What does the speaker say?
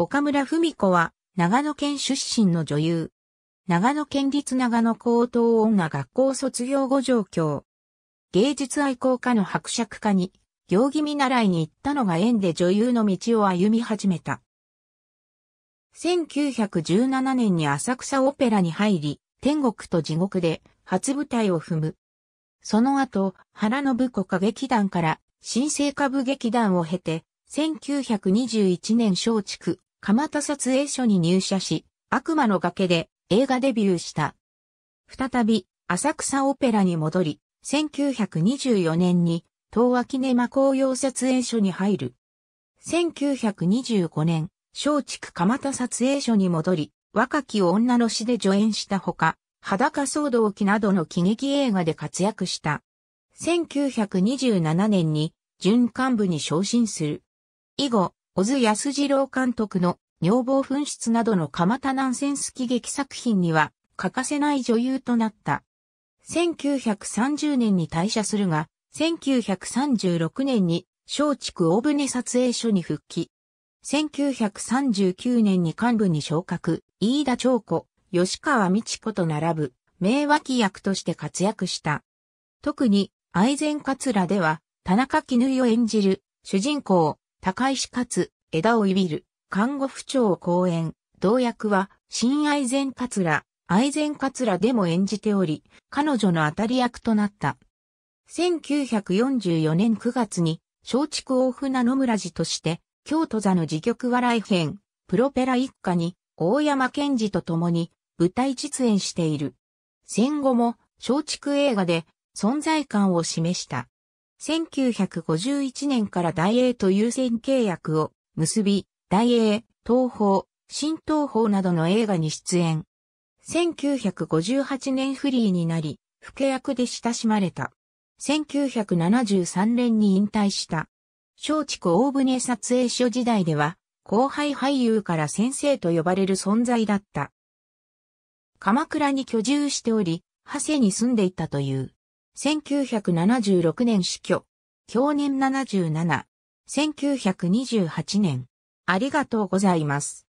岡村文子は、長野県出身の女優。長野県立長野高等女学校卒業後上京。芸術愛好家の伯爵家に、行儀見習いに行ったのが縁で女優の道を歩み始めた。1917年に浅草オペラに入り、天国と地獄で初舞台を踏む。その後、原信子歌劇団から新生歌舞劇団を経て、1921年松竹蒲田撮影所に入社し、悪魔の崖で映画デビューした。再び、浅草オペラに戻り、1924年に、東和キネマ紅葉撮影所に入る。1925年、松竹蒲田撮影所に戻り、若き女の死で助演したほか、裸騒動機などの喜劇映画で活躍した。1927年に、準幹部に昇進する。以後、小津安二郎監督の女房紛失などの蒲田ナンセンス喜劇作品には欠かせない女優となった。1930年に退社するが、1936年に松竹大船撮影所に復帰。1939年に幹部に昇格、飯田長子、吉川美智子と並ぶ名脇役として活躍した。特に、愛禅桂では、田中絹代演じる主人公、高石勝、枝をいびる、看護婦長公演、同役は、新愛禅桂、愛禅桂でも演じており、彼女の当たり役となった。1944年9月に、松竹大船野村寺として、京都座の自局笑い編、プロペラ一家に、大山健二と共に、舞台実演している。戦後も、松竹映画で、存在感を示した。1951年から大英と優先契約を結び、大英、東宝、新東宝などの映画に出演。1958年フリーになり、不契約で親しまれた。1973年に引退した。松竹大船撮影所時代では、後輩俳優から先生と呼ばれる存在だった。鎌倉に居住しており、長谷に住んでいたという。1976年死去。去年77。1928年。ありがとうございます。